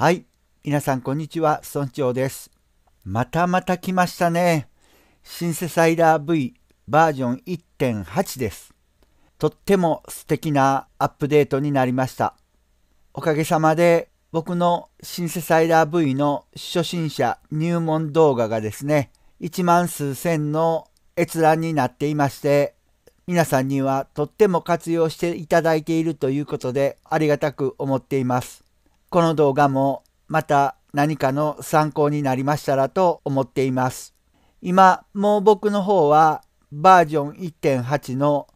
はい。皆さん、こんにちは。村長です。またまた来ましたね。シンセサイダー V バージョン1.8です。とっても素敵なアップデートになりました。おかげさまで、僕のシンセサイダー V の初心者入門動画がですね、1万数千の閲覧になっていまして、皆さんにはとっても活用していただいているということでありがたく思っています。この動画もまた何かの参考になりましたらと思っています。今、もう僕の方はバージョン1.8の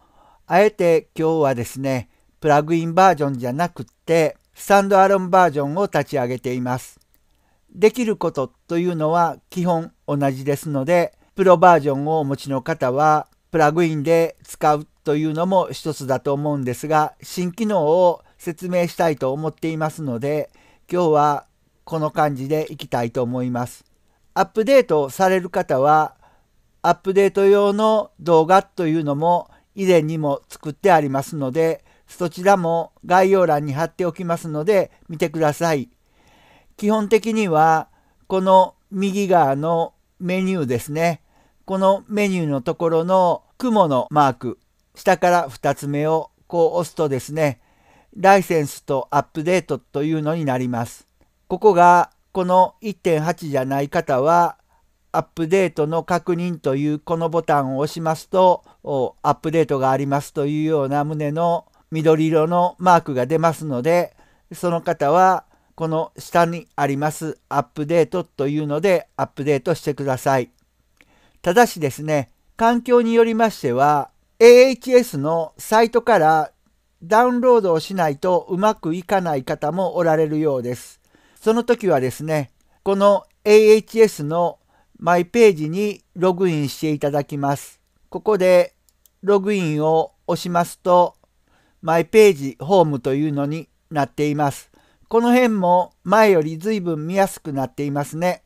あえて今日はですね、プラグインバージョンじゃなくってスタンドアロンバージョンを立ち上げています。できることというのは基本同じですので、プロバージョンをお持ちの方はプラグインで使うというのも一つだと思うんですが、新機能を説明したいと思っていますので、今日はこの感じでいきたいと思います。アップデートされる方は、アップデート用の動画というのも以前にも作ってありますので、そちらも概要欄に貼っておきますので見てください。基本的にはこの右側のメニューですね。このメニューのところの雲のマーク、下から2つ目をこう押すとですね、ライセンスとアップデートというのになります。ここがこの1.8じゃない方はアップデートの確認というこのボタンを押しますとアップデートがありますというような旨の緑色のマークが出ますのでその方はこの下にありますアップデートというのでアップデートしてください。ただしですね環境によりましては AHS のサイトからダウンロードをしないとうまくいかない方もおられるようです。その時はですね、この AHS のマイページにログインしていただきます。ここでログインを押しますと、マイページホームというのになっています。この辺も前より随分見やすくなっていますね。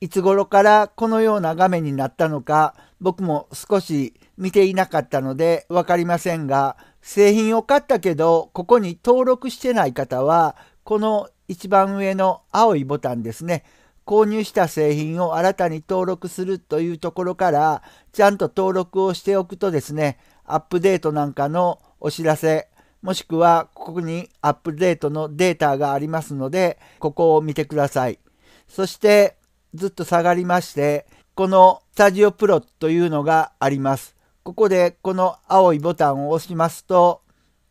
いつ頃からこのような画面になったのか、僕も少し見ていなかったので分かりませんが、製品を買ったけど、ここに登録してない方は、この一番上の青いボタンですね。購入した製品を新たに登録するというところから、ちゃんと登録をしておくとですね、アップデートなんかのお知らせ、もしくはここにアップデートのデータがありますので、ここを見てください。そして、ずっと下がりまして、このスタジオプロというのがあります。ここでこの青いボタンを押しますと、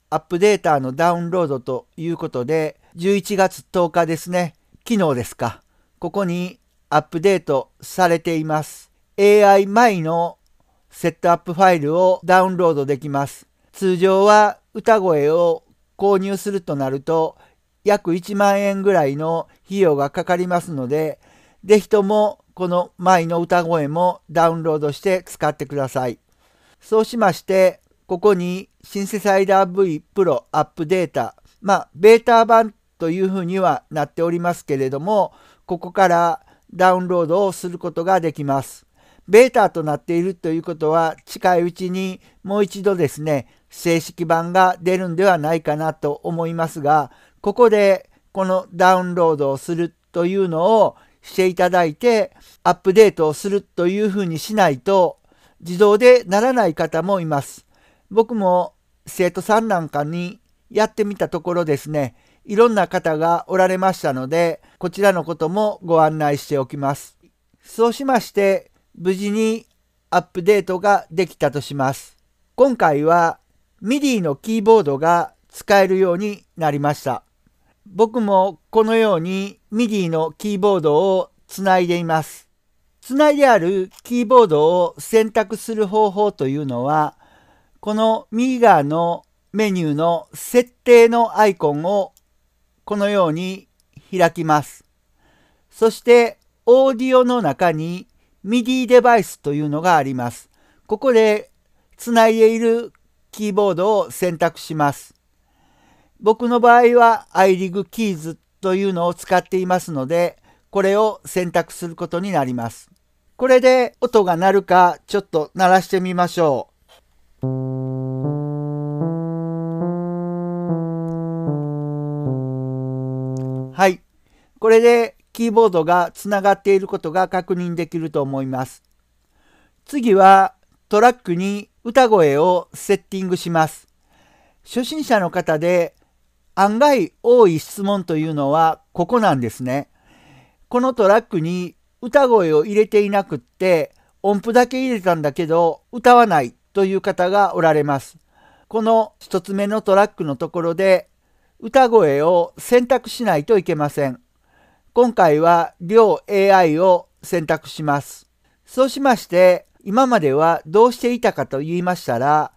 アップデータのダウンロードということで、11月10日ですね、昨日ですか、ここにアップデートされています。AI 前のセットアップファイルをダウンロードできます。通常は歌声を購入するとなると約1万円ぐらいの費用がかかりますので、ぜひともこの前の歌声もダウンロードして使ってください。そうしまして、ここにシンセサイダー V プロアップデータ、まあ、ベータ版というふうにはなっておりますけれども、ここからダウンロードをすることができます。ベータとなっているということは、近いうちにもう一度ですね、正式版が出るんではないかなと思いますが、ここでこのダウンロードをするというのをしていただいて、アップデートをするというふうにしないと、自動でならない方もいます。僕も生徒さんなんかにやってみたところですね、いろんな方がおられましたので、こちらのこともご案内しておきます。そうしまして、無事にアップデートができたとします。今回は MIDI のキーボードが使えるようになりました。僕もこのように MIDI のキーボードをつないでいます。つないであるキーボードを選択する方法というのは、この右側のメニューの設定のアイコンをこのように開きます。そしてオーディオの中に MIDI デバイスというのがあります。ここでつないでいるキーボードを選択します。僕の場合は iRig Keys というのを使っていますので、これを選択することになります。これで音が鳴るかちょっと鳴らしてみましょう。はい。これでキーボードがつながっていることが確認できると思います。次はトラックに歌声をセッティングします。初心者の方で案外多い質問というのはここなんですね。このトラックに歌声を入れていなくって音符だけ入れたんだけど歌わないという方がおられます。この1つ目のトラックのところで歌声を選択しないといけません。今回は両 AI を選択します。そうしまして今まではどうしていたかと言いましたら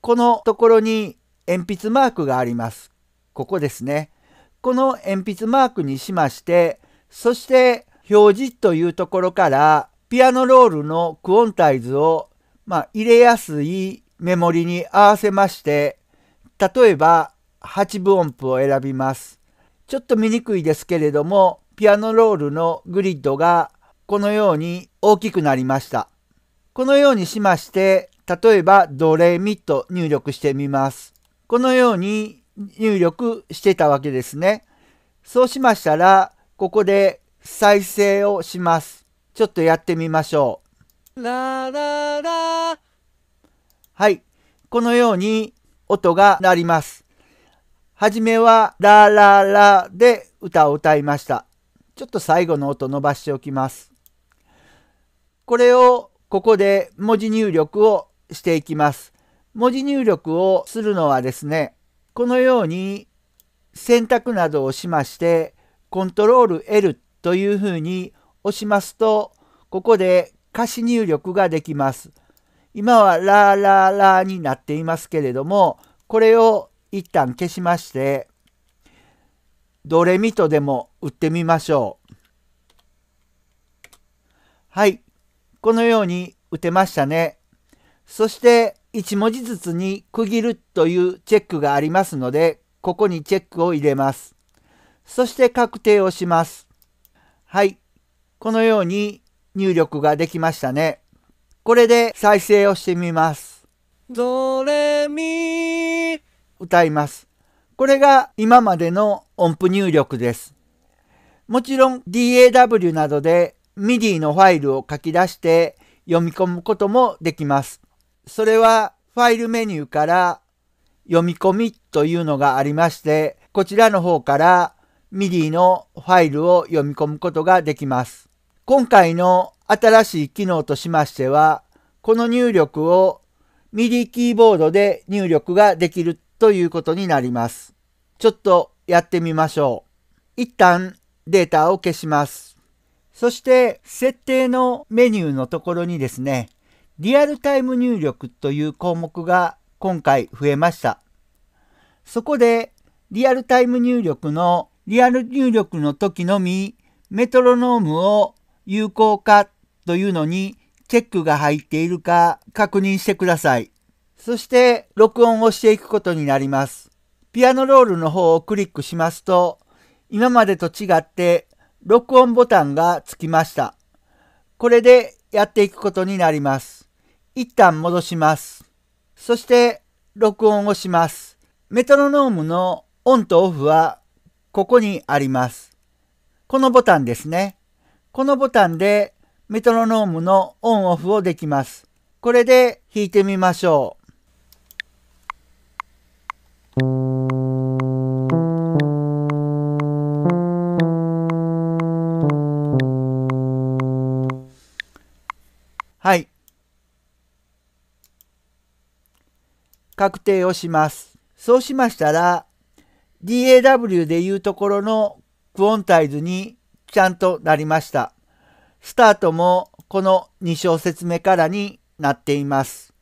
このところに鉛筆マークがあります。ここですね。この鉛筆マークにしましてそして表示というところからピアノロールのクオンタイズを、まあ、入れやすいメモリに合わせまして例えば8分音符を選びます。ちょっと見にくいですけれどもピアノロールのグリッドがこのように大きくなりました。このようにしまして例えばドレミと入力してみます。このように入力してたわけですね。そうしましたらここで再生をします。ちょっとやってみましょう。ラララはい。このように音が鳴ります。はじめはラララで歌を歌いました。ちょっと最後の音伸ばしておきます。これをここで文字入力をしていきます。文字入力をするのはですね、このように選択などをしまして、コントロール L というふうに押しますと、ここで歌詞入力ができます。今はラーラーラーになっていますけれども、これを一旦消しまして、ドレミとでも打ってみましょう。はい。このように打てましたね。そして1文字ずつに区切るというチェックがありますので、ここにチェックを入れます。そして確定をします。はい。このように入力ができましたね。これで再生をしてみます。ドレミ歌います。これが今までの音符入力です。もちろん DAW などで MIDI のファイルを書き出して読み込むこともできます。それはファイルメニューから読み込みというのがありまして、こちらの方から MIDI のファイルを読み込むことができます。今回の新しい機能としましては、この入力を MIDI キーボードで入力ができるということになります。ちょっとやってみましょう。一旦データを消します。そして設定のメニューのところにですね、リアルタイム入力という項目が今回増えました。そこでリアルタイム入力のリアル入力の時のみ、メトロノームを有効化というのにチェックが入っているか確認してください。そして録音をしていくことになります。ピアノロールの方をクリックしますと、今までと違って録音ボタンがつきました。これでやっていくことになります。一旦戻します。そして録音をします。メトロノームのオンとオフはここにあります。このボタンですね。このボタンでメトロノームのオンオフをできます。これで弾いてみましょう。はい。確定をします。そうしましたら、DAW でいうところのクオンタイズにちゃんとなりました。スタートもこの2小節目からになっています。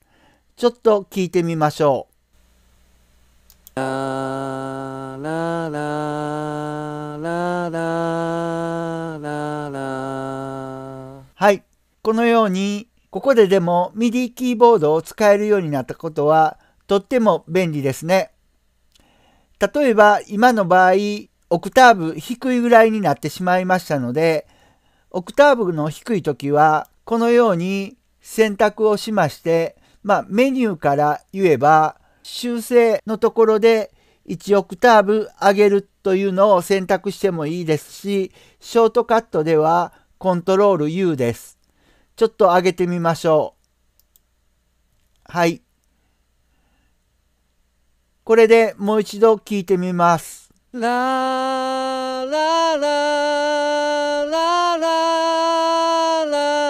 ちょっと聞いてみましょう。はい。このように、ここででも MIDI キーボードを使えるようになったことはとっても便利ですね。例えば今の場合オクターブ低いぐらいになってしまいましたのでオクターブの低い時はこのように選択をしまして、まあ、メニューから言えば修正のところで1オクターブ上げるというのを選択してもいいですしショートカットではコントロール U です。ちょっと上げてみましょう。はい。これでもう一度聞いてみます。ララララ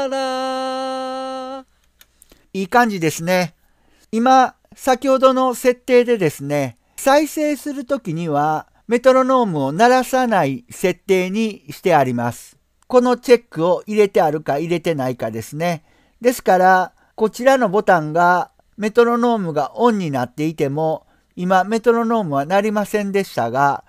ララいい感じですね。今、先ほどの設定でですね、再生するときにはメトロノームを鳴らさない設定にしてあります。このチェックを入れてあるか入れてないかですね。ですから、こちらのボタンがメトロノームがオンになっていても今メトロノームは鳴りませんでしたが、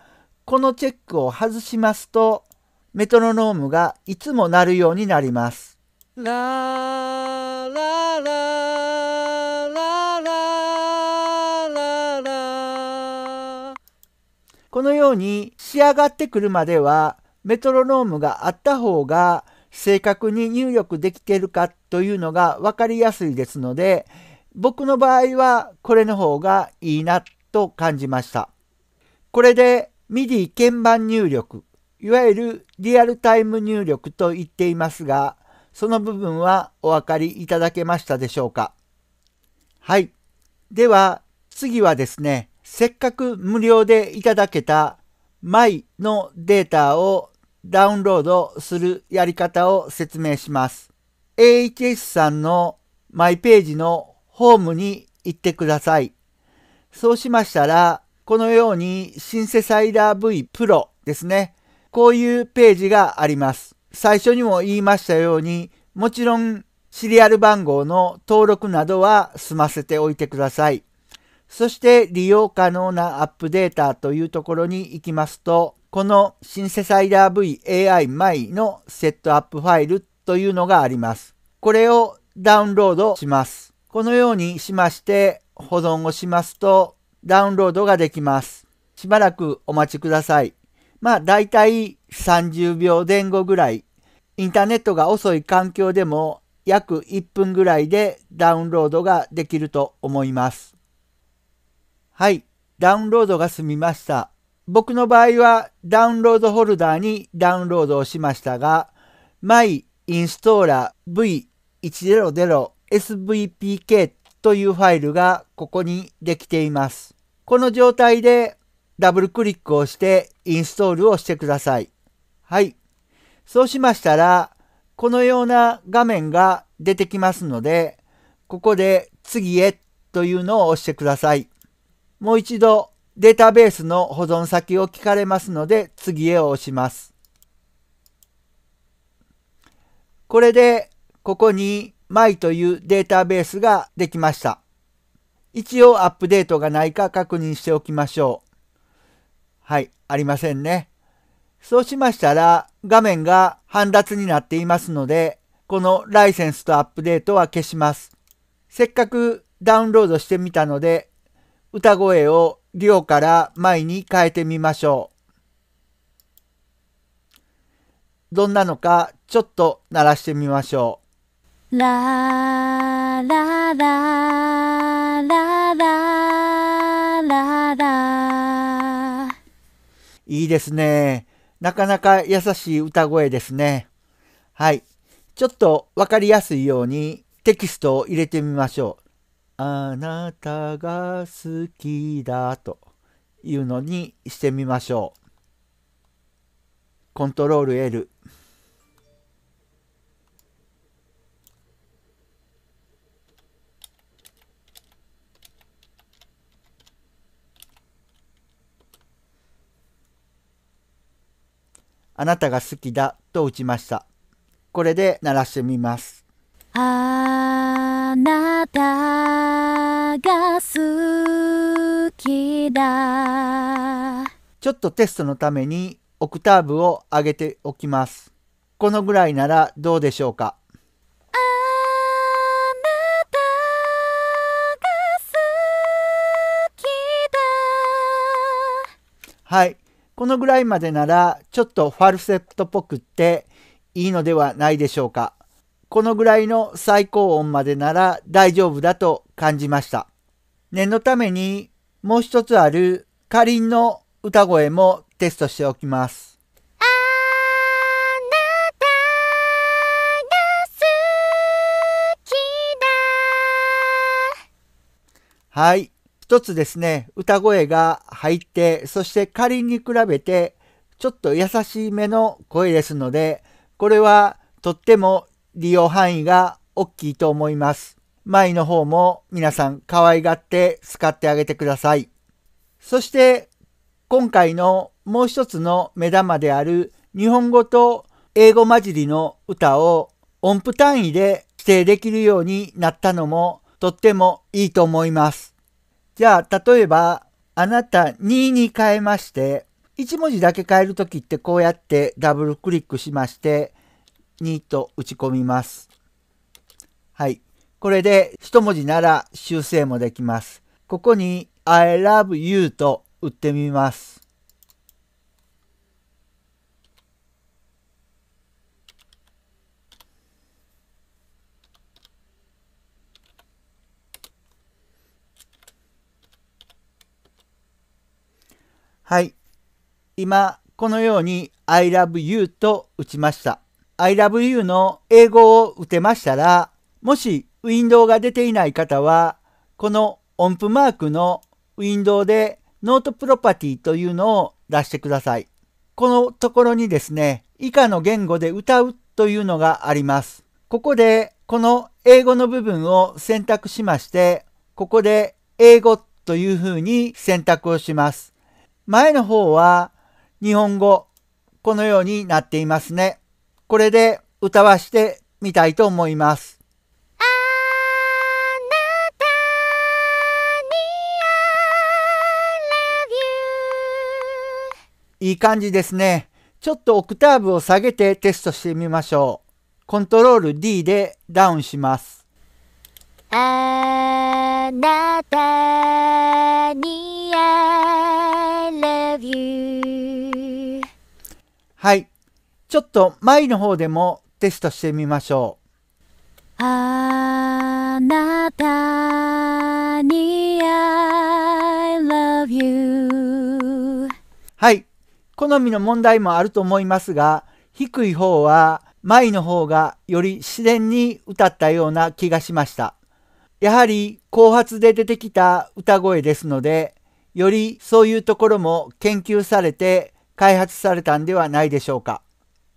このチェックを外しますと、メトロノームがいつも鳴るようになります。ラーラーラーこのように仕上がってくるまではメトロノームがあった方が正確に入力できているかというのが分かりやすいですので僕の場合はこれの方がいいなと感じました。これで MIDI 鍵盤入力、いわゆるリアルタイム入力と言っていますが、その部分はお分かりいただけましたでしょうか。はい。では次はですね、せっかく無料でいただけた My のデータをダウンロードするやり方を説明します。AHS さんの m イページのホームに行ってください。そうしましたら、このようにシンセサイダー V プロですね。こういうページがあります。最初にも言いましたように、もちろんシリアル番号の登録などは済ませておいてください。そして利用可能なアップデータというところに行きますと、このシンセサイダー v a i m y のセットアップファイルというのがあります。これをダウンロードします。このようにしまして保存をしますとダウンロードができます。しばらくお待ちください。まあだいたい30秒前後ぐらい。インターネットが遅い環境でも約1分ぐらいでダウンロードができると思います。はい、ダウンロードが済みました。僕の場合はダウンロードホルダーにダウンロードをしましたが、My Installer V100 svpk というファイルがここにできています。この状態でダブルクリックをしてインストールをしてください。はい。そうしましたら、このような画面が出てきますので、ここで次へというのを押してください。もう一度データベースの保存先を聞かれますので、次へを押します。これで、ここに my というデータベースができました。一応アップデートがないか確認しておきましょう。はい、ありませんね。そうしましたら画面が半雑になっていますので、このライセンスとアップデートは消します。せっかくダウンロードしてみたので、歌声をリオから前に変えてみましょう。どんなのかちょっと鳴らしてみましょう。ララララララいいですね。なかなか優しい歌声ですね。はい。ちょっとわかりやすいようにテキストを入れてみましょう。あなたが好きだというのにしてみましょう。コントロール L。あなたが好きだと打ちました。これで鳴らしてみます。あなたが好きだ。ちょっとテストのためにオクターブを上げておきます。このぐらいならどうでしょうか。あなたが好きだ。はい、このぐらいまでならちょっとファルセットっぽくっていいのではないでしょうか。このぐらいの最高音までなら大丈夫だと感じました。念のためにもう一つあるかりんの歌声もテストしておきます。はい。一つですね、歌声が入って、そして仮に比べて、ちょっと優しい目の声ですので、これはとっても利用範囲が大きいと思います。前の方も皆さん可愛がって使ってあげてください。そして今回のもう一つの目玉である日本語と英語混じりの歌を音符単位で指定できるようになったのもとってもいいと思います。じゃあ、例えば、あなた2に変えまして、1文字だけ変えるときってこうやってダブルクリックしまして、2と打ち込みます。はい。これで1文字なら修正もできます。ここに I love you と打ってみます。はい。今、このように I love you と打ちました。I love you の英語を打てましたら、もしウィンドウが出ていない方は、この音符マークのウィンドウでノートプロパティというのを出してください。このところにですね、以下の言語で歌うというのがあります。ここでこの英語の部分を選択しまして、ここで英語というふうに選択をします。前の方は日本語、このようになっていますね。これで歌わしてみたいと思います。いい感じですね。ちょっとオクターブを下げてテストしてみましょう。コントロール D でダウンします。あなたにあはい。ちょっと前の方でもテストしてみましょう。あなたに I love you はい。好みの問題もあると思いますが、低い方は前の方がより自然に歌ったような気がしました。やはり後発で出てきた歌声ですので、よりそういうところも研究されて開発されたんではないでしょうか。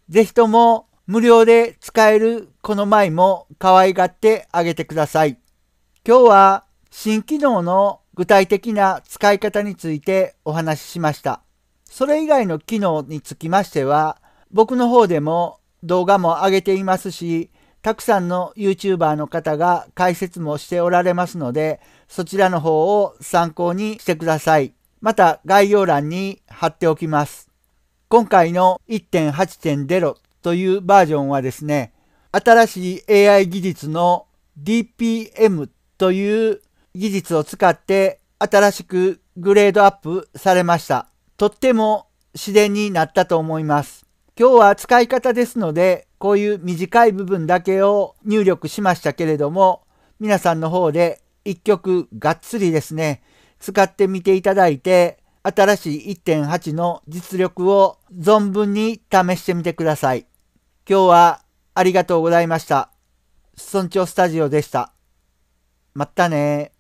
ぜひとも無料で使えるこのマイも可愛がってあげてください。今日は新機能の具体的な使い方についてお話ししました。それ以外の機能につきましては僕の方でも動画も上げていますしたくさんの YouTuber の方が解説もしておられますので、そちらの方を参考にしてください。また概要欄に貼っておきます。今回の1.8.0というバージョンはですね、新しい AI 技術の DPM という技術を使って新しくグレードアップされました。とっても自然になったと思います。今日は使い方ですので、こういう短い部分だけを入力しましたけれども、皆さんの方で一曲がっつりですね、使ってみていただいて、新しい1.8の実力を存分に試してみてください。今日はありがとうございました。村長スタジオでした。またね